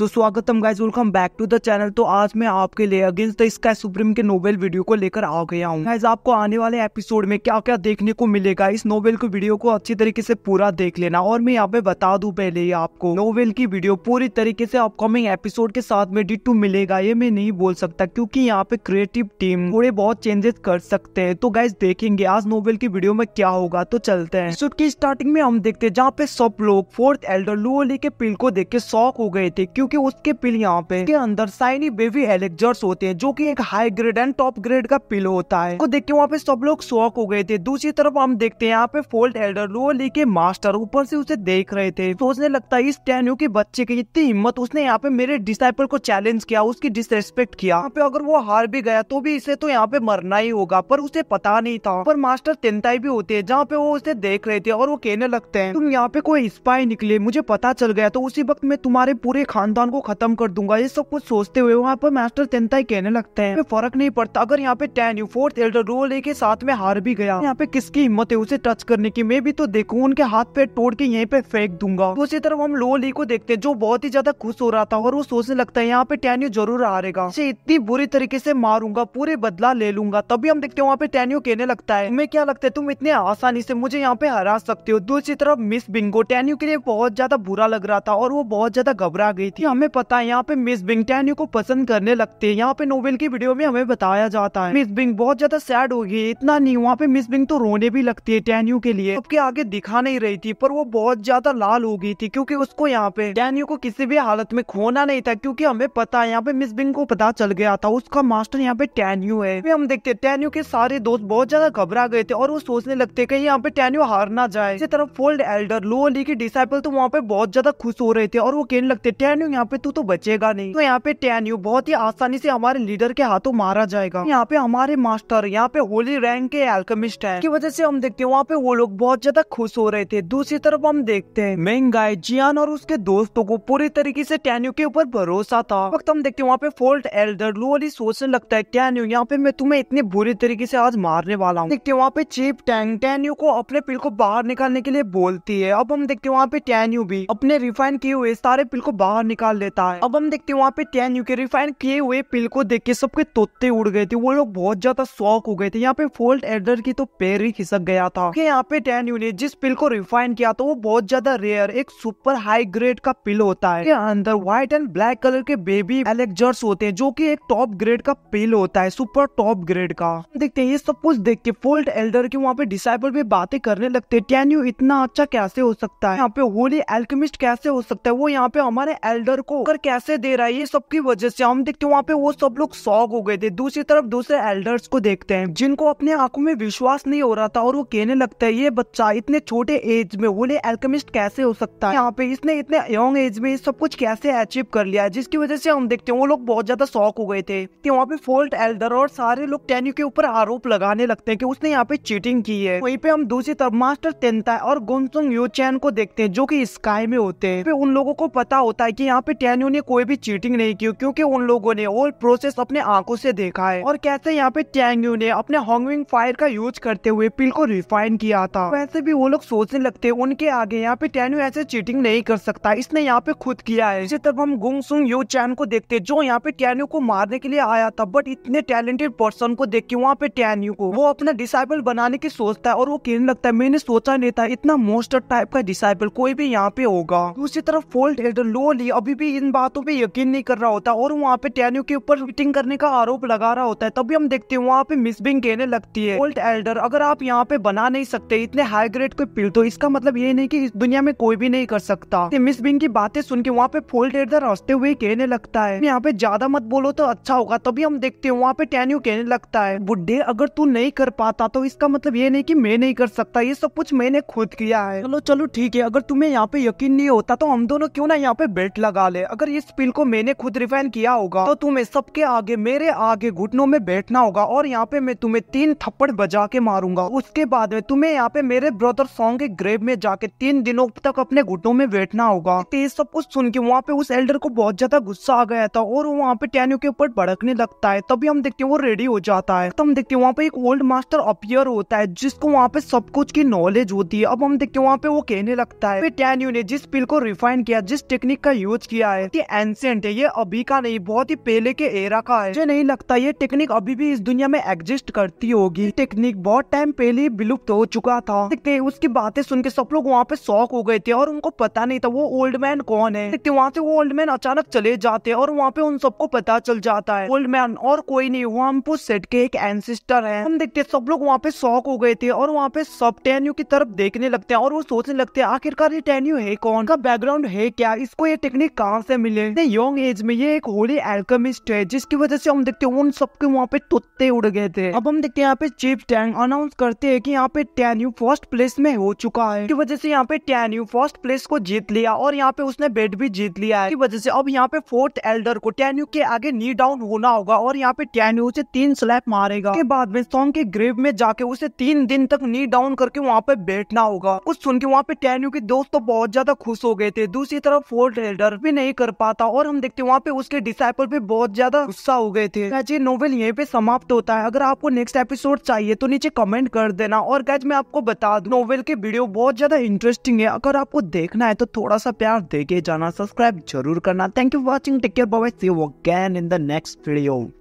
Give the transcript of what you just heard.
सो so, स्वागतम guys welcome back to the channel तो आज मैं आपके लिए अगेंस्ट द स्काई सुप्रीम के नोवेल वीडियो को लेकर आ गया हूँ गाइज आपको आने वाले एपिसोड में क्या क्या देखने को मिलेगा इस नोवेल को वीडियो को अच्छी तरीके से पूरा देख लेना और मैं यहाँ पे बता दू पहले ही आपको नोवेल की वीडियो पूरी तरीके से अपकमिंग एपिसोड के साथ में डिटू मिलेगा ये मैं नहीं बोल सकता क्यूँकी यहाँ पे क्रिएटिव टीम थोड़े बहुत चेंजेस कर सकते हैं तो गाइज देखेंगे आज नोवेल की वीडियो में क्या होगा तो चलते हैं सुट की स्टार्टिंग में हम देखते हैं जहाँ पे सब लोग फोर्थ एल्डर लुओली के पिल को देख के शौक हो गए थे क्योंकि क्योंकि उसके यहाँ पे के अंदर साइनी बेबी एलेक्जर्स होते हैं जो की एक high grade and top grade का पिल होता है देख के वहाँ पे सब लोग शौक हो गए थे दूसरी तरफ हम देखते हैं यहाँ पे फोल्ड एल्डर लो लेके मास्टर ऊपर से उसे देख रहे थे सोचने लगता है इस टैन्यू के बच्चे की इतनी हिम्मत उसने यहाँ पे मेरे डिसाइपल को चैलेंज किया उसकी डिसरेस्पेक्ट किया यहाँ पे अगर वो हार भी गया तो भी इसे तो यहाँ पे मरना ही होगा पर उसे पता नहीं था पर मास्टर तेनताई भी होते हैं जहाँ पे वो उसे देख रहे थे और वो कहने लगते हैं तुम यहाँ पे कोई स्पाई निकले मुझे पता चल गया तो उसी वक्त मैं तुम्हारे पूरे खानदान खानदान को खत्म कर दूंगा ये सब कुछ सोचते हुए वहाँ पर मास्टर तेंताई कहने लगते हैं फर्क नहीं पड़ता अगर यहाँ पे टेन यू फोर्थ एल्डर रोल के साथ में हार भी गया यहाँ पे किसकी हिम्मत है उसे टच करने की मैं भी तो देखू उनके हाथ पे तोड़ के यहीं पे फेंक दूंगा दूसरी तरफ हम लोली को देखते हैं जो बहुत ही ज्यादा खुश हो रहा था और वो सोचने लगता है यहाँ पे यू जरूर हारेगा इसे इतनी बुरी तरीके से मारूंगा पूरे बदला ले लूंगा तभी हम देखते हैं वहाँ पे यू कहने लगता है तुम्हें क्या लगता है तुम इतने आसानी से मुझे यहाँ पे हरा सकते हो दूसरी तरफ मिस बिंगो टेन्यू के लिए बहुत ज्यादा बुरा लग रहा था और वो बहुत ज्यादा घबरा गई थी कि हमें पता है यहाँ पे मिस बिंग बिंगटैन को पसंद करने लगते हैं यहाँ पे नोवेल की वीडियो में हमें बताया जाता है मिस बिंग बहुत ज्यादा सैड हो गई इतना नहीं वहाँ पे मिस बिंग तो रोने भी लगती है टैन्यू के लिए सबके आगे दिखा नहीं रही थी पर वो बहुत ज्यादा लाल हो गई थी क्यूँकी उसको यहाँ पे टैन्यू को किसी भी हालत में खोना नहीं था क्यूँकी हमें पता है यहाँ पे मिस बिंग को पता चल गया था उसका मास्टर यहाँ पे टैन्यू है हम देखते टैन्यू के सारे दोस्त बहुत ज्यादा घबरा गए थे और वो सोचने लगते की यहाँ पे टैन्यू हार ना जाए इसी तरफ फोल्ड एल्डर लोअली की डिसाइपल तो वहाँ पे बहुत ज्यादा खुश हो रहे थे और वो कहने लगते टैन्यू यहाँ पे तू तो बचेगा नहीं तो यहाँ पे यू बहुत ही आसानी से हमारे लीडर के हाथों मारा जाएगा यहाँ पे हमारे मास्टर यहाँ पे होली रैंक के एल्कमिस्ट है की वजह से हम देखते हैं वहाँ पे वो लोग बहुत ज्यादा खुश हो रहे थे दूसरी तरफ हम देखते हैं महंगाई जियान और उसके दोस्तों को पूरी तरीके से टैन्यू के ऊपर भरोसा था वक्त हम देखते हैं वहाँ पे फोल्ट एल्डर लोअली सोचने लगता है टैन्यू यहाँ पे मैं तुम्हें इतने बुरी तरीके से आज मारने वाला हूँ देखते वहाँ पे चीप टैंग टैन्यू को अपने पिल को बाहर निकालने के लिए बोलती है अब हम देखते वहाँ पे टैन्यू भी अपने रिफाइन किए हुए सारे पिल को बाहर निकाल निकाल लेता है अब हम देखते हैं वहाँ पे टेन यू के रिफाइन किए हुए पिल को देख के सबके तोते उड़ गए थे वो लोग बहुत ज्यादा शौक हो गए थे यहाँ पे फोल्ड एडर की तो पैर ही खिसक गया था यहाँ पे टेन यू ने जिस पिल को रिफाइन किया था वो बहुत ज्यादा रेयर एक सुपर हाई ग्रेड का पिल होता है अंदर व्हाइट एंड ब्लैक कलर के बेबी एलेक्जर्स होते हैं जो की एक टॉप ग्रेड का पिल होता है सुपर टॉप ग्रेड का देखते हैं ये सब कुछ देख के फोल्ट एल्डर के वहाँ पे डिसाइबल भी बातें करने लगते टेन यू इतना अच्छा कैसे हो सकता है यहाँ पे होली एल्केमिस्ट कैसे हो सकता है वो यहाँ पे हमारे एल्डर टाइगर को अगर कैसे दे रहा है ये सबकी वजह से हम देखते हैं वहाँ पे वो सब लोग सौग हो गए थे दूसरी तरफ दूसरे एल्डर्स को देखते हैं जिनको अपने आंखों में विश्वास नहीं हो रहा था और वो कहने लगता है ये बच्चा इतने छोटे एज में बोले एल्केमिस्ट कैसे हो सकता है यहाँ पे इसने इतने यंग एज में सब कुछ कैसे अचीव कर लिया है जिसकी वजह से हम देखते हैं वो लोग बहुत ज्यादा शौक हो गए थे कि तो वहाँ पे फोल्ट एल्डर और सारे लोग टेन्यू के ऊपर आरोप लगाने लगते हैं कि उसने यहाँ पे चीटिंग की है वहीं पे हम दूसरी तरफ मास्टर तेनता और गोनसुंग चैन को देखते हैं जो कि स्काई में होते हैं उन लोगों को पता होता है की यहाँ यहाँ पे टेन्यो ने कोई भी चीटिंग नहीं की क्योंकि उन लोगों ने वो प्रोसेस अपने आंखों से देखा है और कैसे यहाँ पे टैंगयू ने अपने हॉन्गविंग फायर का यूज करते हुए पिल को रिफाइन किया था वैसे भी वो लोग सोचने लगते उनके आगे यहाँ पे टेन्यू ऐसे चीटिंग नहीं कर सकता इसने यहाँ पे खुद किया है इसी हम गुंग सुंग यू चैन को देखते जो यहाँ पे टैन्यू को मारने के लिए आया था बट इतने टैलेंटेड पर्सन को देख के वहाँ पे टैन्यू को वो अपना डिसाइबल बनाने की सोचता है और वो कहने लगता है मैंने सोचा नहीं था इतना मोस्टर टाइप का डिसाइबल कोई भी यहाँ पे होगा दूसरी तरफ फोल्ड एल्डर लो ली अभी कभी भी इन बातों पे यकीन नहीं कर रहा होता और वहाँ पे टैन्यू के ऊपर फिटिंग करने का आरोप लगा रहा होता है तभी हम देखते हैं वहाँ पे मिसबिंग कहने लगती है ओल्ड एल्डर अगर आप यहाँ पे बना नहीं सकते इतने हाई ग्रेड को पिल तो इसका मतलब ये नहीं की इस दुनिया में कोई भी नहीं कर सकता मिस बिंग की बातें सुन के वहाँ पे फोल्ड एल्डर हंसते हुए कहने लगता है यहाँ पे ज्यादा मत बोलो तो अच्छा होगा तभी हम देखते हैं वहाँ पे टैन्यू कहने लगता है बुढ़े अगर तू नहीं कर पाता तो इसका मतलब ये नहीं की मैं नहीं कर सकता ये सब कुछ मैंने खुद किया है चलो चलो ठीक है अगर तुम्हें यहाँ पे यकीन नहीं होता तो हम दोनों क्यों ना यहाँ पे बेल्ट लगा लगा ले अगर इस पिल को मैंने खुद रिफाइन किया होगा तो तुम्हें सबके आगे मेरे आगे घुटनों में बैठना होगा और यहाँ पे मैं तुम्हें तीन थप्पड़ बजा के मारूंगा उसके बाद में तुम्हें यहाँ पे मेरे ब्रदर सॉन्ग के ग्रेव में जाके तीन दिनों तक अपने घुटनों में बैठना होगा ये सब कुछ सुन के वहाँ पे उस एल्डर को बहुत ज्यादा गुस्सा आ गया था और वहाँ पे टैन्यू के ऊपर भड़कने लगता है तभी हम देखते हैं वो रेडी हो जाता है तो हम देखते हैं वहाँ पे एक ओल्ड मास्टर अपियर होता है जिसको वहाँ पे सब कुछ की नॉलेज होती है अब हम देखते हैं वहाँ पे वो कहने लगता है टेन्यू ने जिस पिल को रिफाइन किया जिस टेक्निक का यूज किया है ये एंसेंट है ये अभी का नहीं बहुत ही पहले के एरा का है मुझे नहीं लगता ये टेक्निक अभी भी इस दुनिया में एग्जिस्ट करती होगी टेक्निक बहुत टाइम पहले विलुप्त हो चुका था देखते उसकी बातें सुन के सब लोग वहाँ पे शौक हो गए थे और उनको पता नहीं था वो ओल्ड मैन कौन है देखते वहाँ से वो ओल्ड मैन अचानक चले जाते और वहाँ पे उन सबको पता चल जाता है ओल्ड मैन और कोई नहीं वो सेट के एक एनसिस्टर है हम देखते सब लोग वहाँ पे शौक हो गए थे और वहाँ पे सब टेन्यू की तरफ देखने लगते हैं और वो सोचने लगते हैं आखिरकार ये टेन्यू है कौन का बैकग्राउंड है क्या इसको ये टेक्निक कहाँ से मिले यंग एज में ये एक होली एल्कमिस्ट है जिसकी वजह से हम देखते हैं उन सबके वहाँ पे तोते उड़ गए थे अब हम देखते हैं यहाँ पे चीफ टैंग अनाउंस करते हैं कि यहाँ पे टैन्यू फर्स्ट प्लेस में हो चुका है की वजह से यहाँ पे टैन्यू फर्स्ट प्लेस को जीत लिया और यहाँ पे उसने बेड भी जीत लिया है वजह से अब यहाँ पे फोर्थ एल्डर को टैन्यू के आगे नी डाउन होना होगा और यहाँ पे टैन्यू उसे तीन स्लैप मारेगा के बाद में सॉन्ग के ग्रेव में जाके उसे तीन दिन तक नी डाउन करके वहाँ पे बैठना होगा कुछ सुन के वहाँ पे टैन्यू के दोस्त तो बहुत ज्यादा खुश हो गए थे दूसरी तरफ फोर्थ एल्डर भी नहीं कर पाता और हम देखते वहाँ पे उसके डिसाइपल पे बहुत ज्यादा गुस्सा हो गए थे गैज ये नोवेल यहीं पे समाप्त होता है अगर आपको नेक्स्ट एपिसोड चाहिए तो नीचे कमेंट कर देना और गैज मैं आपको बता दू नोवेल के वीडियो बहुत ज्यादा इंटरेस्टिंग है अगर आपको देखना है तो थोड़ा सा प्यार देके जाना सब्सक्राइब जरूर करना thank you watching take care bye see you again in the next video